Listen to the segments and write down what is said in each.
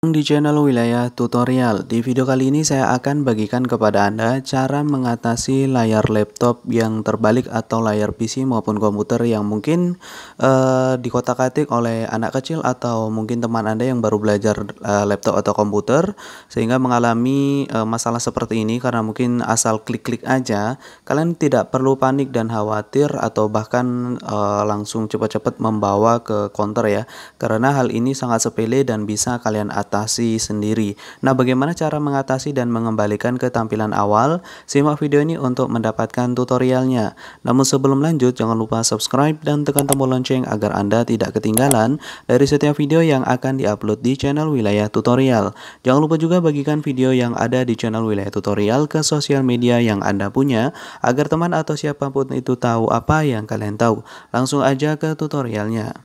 di channel wilayah tutorial di video kali ini saya akan bagikan kepada anda cara mengatasi layar laptop yang terbalik atau layar PC maupun komputer yang mungkin uh, dikotak-atik oleh anak kecil atau mungkin teman anda yang baru belajar uh, laptop atau komputer sehingga mengalami uh, masalah seperti ini karena mungkin asal klik-klik aja kalian tidak perlu panik dan khawatir atau bahkan uh, langsung cepat-cepat membawa ke counter ya karena hal ini sangat sepele dan bisa kalian atasi mengatasi sendiri. Nah, bagaimana cara mengatasi dan mengembalikan ke tampilan awal? Simak video ini untuk mendapatkan tutorialnya. Namun sebelum lanjut, jangan lupa subscribe dan tekan tombol lonceng agar Anda tidak ketinggalan dari setiap video yang akan diupload di channel Wilayah Tutorial. Jangan lupa juga bagikan video yang ada di channel Wilayah Tutorial ke sosial media yang Anda punya agar teman atau siapapun itu tahu apa yang kalian tahu. Langsung aja ke tutorialnya.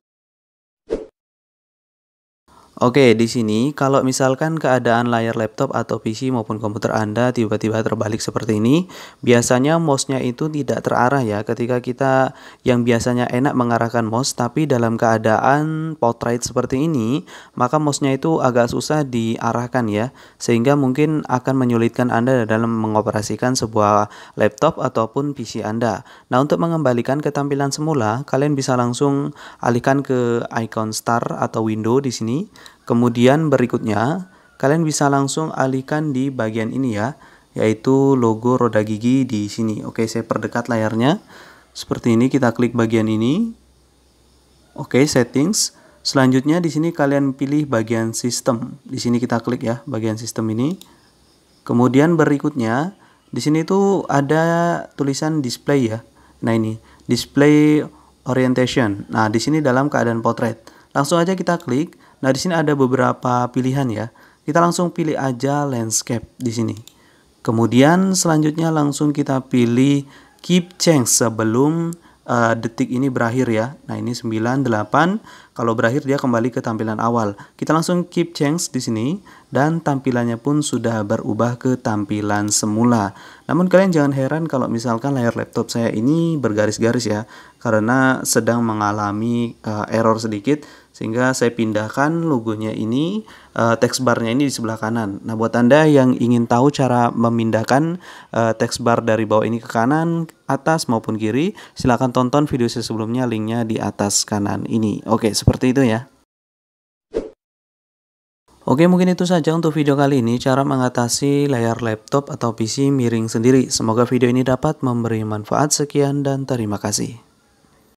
Oke, di sini kalau misalkan keadaan layar laptop atau PC maupun komputer Anda tiba-tiba terbalik seperti ini, biasanya mouse-nya itu tidak terarah ya. Ketika kita yang biasanya enak mengarahkan mouse, tapi dalam keadaan portrait seperti ini, maka mouse-nya itu agak susah diarahkan ya. Sehingga mungkin akan menyulitkan Anda dalam mengoperasikan sebuah laptop ataupun PC Anda. Nah, untuk mengembalikan ke tampilan semula, kalian bisa langsung alihkan ke icon start atau window di sini Kemudian berikutnya, kalian bisa langsung alihkan di bagian ini ya, yaitu logo roda gigi di sini. Oke, saya perdekat layarnya. Seperti ini, kita klik bagian ini. Oke, settings. Selanjutnya di sini kalian pilih bagian sistem. Di sini kita klik ya, bagian sistem ini. Kemudian berikutnya, di sini tuh ada tulisan display ya. Nah ini, display orientation. Nah, di sini dalam keadaan portrait. Langsung aja kita klik Nah, di sini ada beberapa pilihan ya. Kita langsung pilih aja landscape di sini. Kemudian selanjutnya langsung kita pilih keep change sebelum uh, detik ini berakhir ya. Nah, ini 9 8. Kalau berakhir dia kembali ke tampilan awal. Kita langsung keep change di sini dan tampilannya pun sudah berubah ke tampilan semula. Namun kalian jangan heran kalau misalkan layar laptop saya ini bergaris-garis ya karena sedang mengalami uh, error sedikit sehingga saya pindahkan logonya ini uh, eh, text barnya ini di sebelah kanan nah buat anda yang ingin tahu cara memindahkan uh, eh, text bar dari bawah ini ke kanan atas maupun kiri silahkan tonton video saya sebelumnya linknya di atas kanan ini oke seperti itu ya Oke mungkin itu saja untuk video kali ini cara mengatasi layar laptop atau PC miring sendiri. Semoga video ini dapat memberi manfaat. Sekian dan terima kasih.